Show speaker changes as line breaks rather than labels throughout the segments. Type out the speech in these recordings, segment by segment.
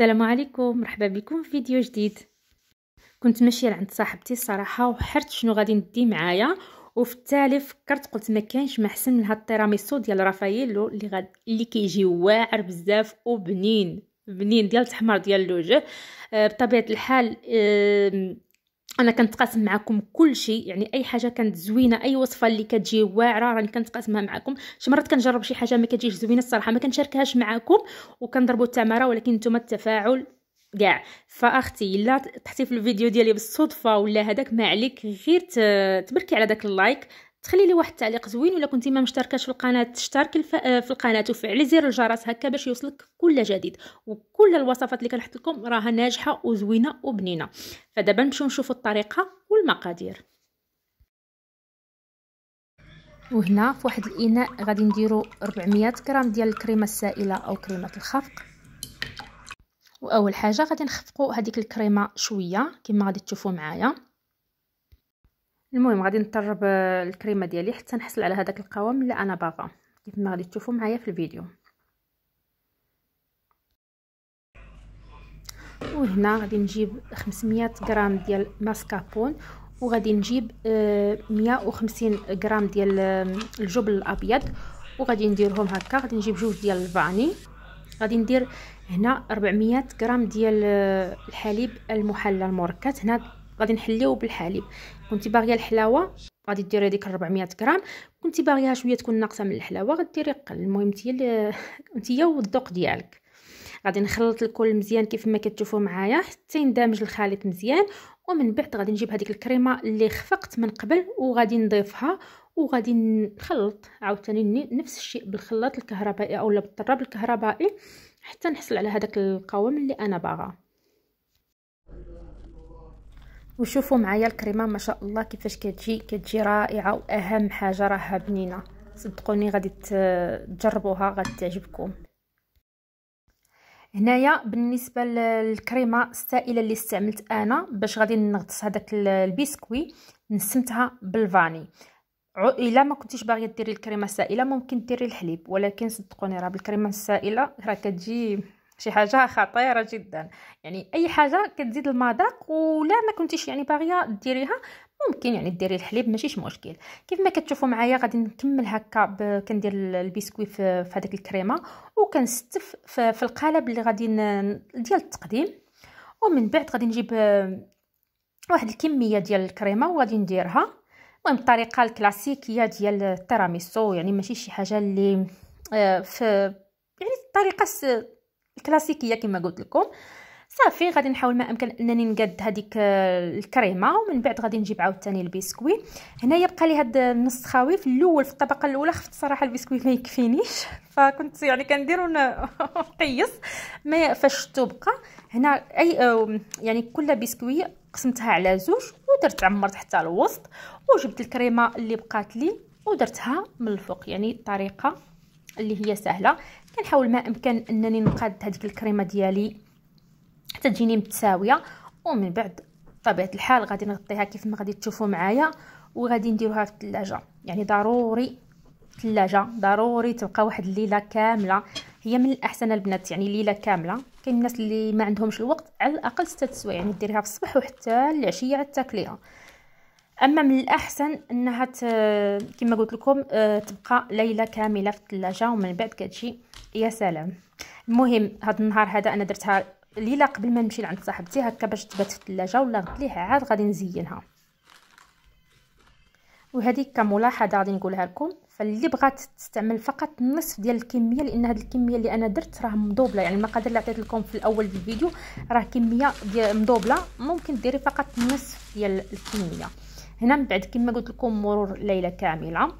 السلام عليكم مرحبا بكم في فيديو جديد كنت ماشيه عند صاحبتي الصراحه وحرت شنو غادي ندي معايا وفي التالي فكرت قلت ما كانش ما احسن من هاد التيراميسو ديال رافاييلو اللي غاد اللي كيجي واعر بزاف وبنين بنين ديال التحمر ديال الوجه آه بطبيعه الحال آه انا كنتقاسم معكم كل شيء يعني اي حاجه كانت زوينه اي وصفه اللي كتجي واعره راني كنتقاسمها معكم شي مرات كنجرب شي حاجه ما كتجيش زوينه الصراحه ما كنشاركهاش معكم وكنضربوا التماره ولكن نتوما التفاعل كاع فاختي الا تحتي في الفيديو ديالي بالصدفه ولا هذاك ما عليك غير تبركي على داك اللايك تخلي لي واحد التعليق زوين ولا كنتي ما مشتركاش في القناه الف... آه، في القناه وفعلي زر الجرس هكا باش يوصلك كل جديد وكل الوصفات اللي كنحط لكم راها ناجحه وزوينه وبنينه فدابا نمشيو نشوفوا الطريقه والمقادير وهنا في واحد الاناء غادي نديرو 400 غرام ديال الكريمه السائله او كريمه الخفق واول حاجه غادي نخفقوا هذيك الكريمه شويه كما غادي تشوفوا معايا المهم غادي نطرب آه، الكريمه ديالي حتى نحصل على هذاك القوام اللي انا باغاه كيف ما غادي تشوفوا معايا في الفيديو وهنا غادي نجيب 500 غرام ديال ماسكابون وغادي نجيب 150 آه، غرام ديال آه، الجبن الابيض وغادي نديرهم هكا غادي نجيب جوج ديال الفاني غادي ندير هنا 400 غرام ديال الحليب المحلى المركز هنا غادي نحليوه بالحليب كنتي باغيه الحلاوه غادي ديري هذيك 400 غرام كنتي باغيها شويه تكون ناقصه من الحلاوه غديري قل المهم نتيا نتيا والذوق ديالك غادي نخلط الكل مزيان كيف ما كتشوفوا معايا حتى يندمج الخليط مزيان ومن بعد غادي نجيب هذيك الكريمه اللي خفقت من قبل وغادي نضيفها وغادي نخلط عاوتاني نفس الشيء بالخلاط الكهربائي اولا بالطراب الكهربائي حتى نحصل على هذاك القوام اللي انا باغاه وشوفوا معايا الكريمه ما شاء الله كيفاش كتجي كتجي رائعه واهم حاجه راها بنينه صدقوني غادي تجربوها غتعجبكم هنايا بالنسبه للكريمه السائله اللي استعملت انا باش غادي نغطس هذاك البسكوي نسمتها بالفاني الا ما كنتيش باغيه ديري الكريمه السائله ممكن ديري الحليب ولكن صدقوني راه بالكريمه السائله راه كتجي شي حاجه خطيره جدا يعني اي حاجه كتزيد المذاق ولا ما كنتيش يعني باغيه ديريها ممكن يعني ديري الحليب ماشيش مشكل كيف ما كتشوفوا معايا غادي نكمل هكا كندير البسكوي في, في الكريمه وكنستف في, في القالب اللي غادي ديال التقديم ومن بعد غادي نجيب آه، واحد الكميه ديال الكريمه وغادي نديرها المهم الطريقه الكلاسيكيه ديال التيراميسو يعني ماشي شي حاجه اللي آه، في يعني الطريقه الكلاسيكيه كما قلت لكم صافي غادي نحاول ما امكن انني نقاد هذيك آه، الكريمه ومن بعد غادي نجيب عاوتاني البسكوي هنايا بقى لي هاد النص خاوي في الاول في الطبقه الاولى خفت صراحه البسكوي ما يكفينيش فكنت يعني كندير ونقيس ما فاش تبقى هنا اي آه، يعني كل بسكوي قسمتها على زوج ودرت عمرت حتى الوسط وجبت الكريمه اللي بقات لي ودرتها من الفوق يعني الطريقه اللي هي سهله كنحاول ما امكن انني نقاد هذيك الكريمه ديالي حتى تجيني متساويه ومن بعد بطبيعه الحال غادي نغطيها كيف ما غادي تشوفوا معايا وغادي نديروها في الثلاجه يعني ضروري الثلاجه ضروري تبقى واحد الليله كامله هي من الاحسن البنات يعني ليله كامله كاين الناس اللي ما عندهمش الوقت على الاقل ستة سوايع يعني ديريها في الصباح وحتى العشيه عاد تاكليها اما من الاحسن انها ت... كما قلت لكم آه، تبقى ليله كامله في الثلاجه ومن بعد كتجي يا سلام المهم هاد النهار هذا انا درتها ليله قبل ما نمشي لعند صاحبتي هكا باش تبات في الثلاجه ولا غد عاد غادي نزينها وهذه كملاحظه غادي نقولها لكم فاللي بغات تستعمل فقط نصف ديال الكميه لان هذه الكميه اللي انا درت راه مضوبله يعني المقادير اللي عطيت لكم في الاول في الفيديو راه كميه ديال مضوبله ممكن ديري فقط نصف ديال الكميه هنا من بعد كما قلت لكم مرور ليله كامله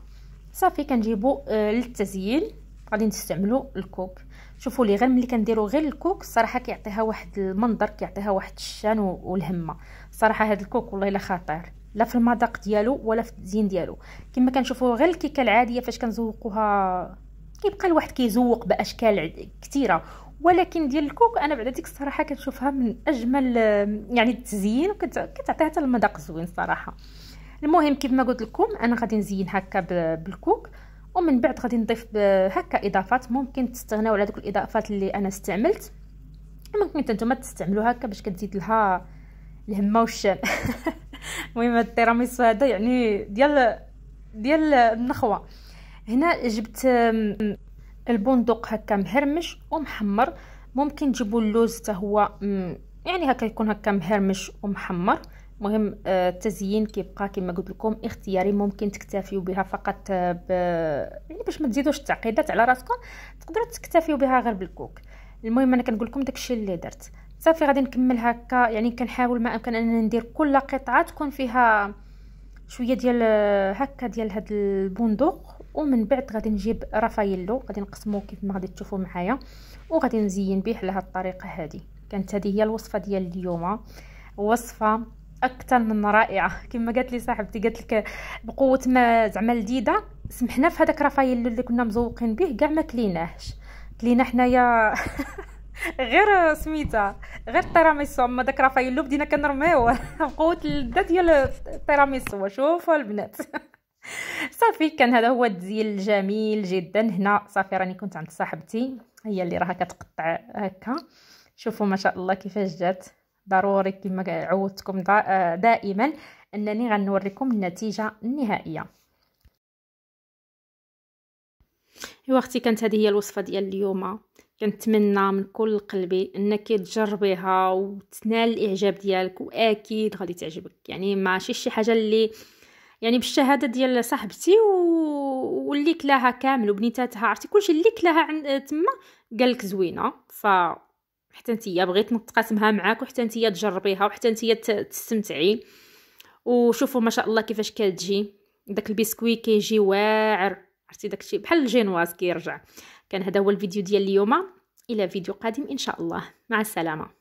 صافي كنجيبو آه للتزيين غادي نستعملوا الكوك شوفوا لي غير ملي كنديروا غير الكوك الصراحه كيعطيها واحد المنظر كيعطيها واحد الشان والهمه صراحه هذا الكوك والله الا خطير لا في المذاق ديالو ولا في التزيين ديالو كما كنشوفوا غير الكيكه العاديه فاش كنزوقوها كيبقى الواحد كيزوق باشكال كثيره ولكن ديال الكوك انا بعد ديك الصراحه كنشوفها من اجمل يعني التزيين وكتعطيها حتى المذاق زوين صراحه المهم كيف ما قلت لكم انا غادي نزين هكا بالكوك ومن بعد غادي نضيف هكا اضافات ممكن تستغناو على دوك الاضافات اللي انا استعملت ممكن نتوما تستعملوها هكا باش كتزيد لها الهمه والشان المهم هاد التيراميسو هذا يعني ديال ديال النخوه هنا جبت البندق هكا مهرمش ومحمر ممكن تجيبوا اللوز حتى هو يعني هكا يكون هكا مهرمش ومحمر مهم آه، التزيين كيبقى كما قلت لكم اختياري ممكن تكتفيوا بها فقط آه، ب... يعني باش ما تزيدوش التعقيدات على راسكم تقدروا تكتفيوا بها غير بالكوك المهم انا كنقول لكم داكشي اللي درت صافي غادي نكمل هكا يعني كنحاول ما امكن انني ندير كل قطعه تكون فيها شويه ديال آه، هكا ديال هاد البندق ومن بعد غادي نجيب رافايلو غادي نقسمو كيف ما غادي تشوفوا معايا وغادي نزين به على هاد الطريقه هذه كانت هذه هي الوصفه ديال اليوم وصفه اكثر من رائعه كما قالت لي صاحبتي قالت لك بقوه ما زعما لذيذه سمحنا في هذاك رافايل اللي كنا مزوقين به كاع ما كليناهش كلينا حنايا غير سميتها غير التيراميسو اما داك رافايل لو بدينا كنرميوه بقوه اللذه ديال التيراميسو شوفوا البنات صافي كان هذا هو الديل الجميل جدا هنا صافي راني كنت عند صاحبتي هي اللي راها كتقطع هكا شوفوا ما شاء الله كيفاش جات ضروري كما عودتكم آه، دائما انني غنوريكم النتيجه النهائيه ايوا اختي كانت هذه هي الوصفه ديال اليوم كنتمنى من كل قلبي انك تجربيها وتنال الاعجاب ديالك واكيد غادي تعجبك يعني ماشي شي حاجه اللي يعني بالشهاده ديال صاحبتي و... واللي كلاها كامل وبنيتاتها عرفتي كلشي اللي كلاها عند تما قالك زوينه ف حتى نتيا بغيت نتقاسمها معاك وحتى نتيا تجربيها وحتى نتيا تستمتعي وشوفوا ما شاء الله كيفاش كتجي داك البسكوي كيجي واعر عرفتي داكشي بحال الجينواز كيرجع كان هذا هو الفيديو ديال اليوم الى فيديو قادم ان شاء الله مع السلامه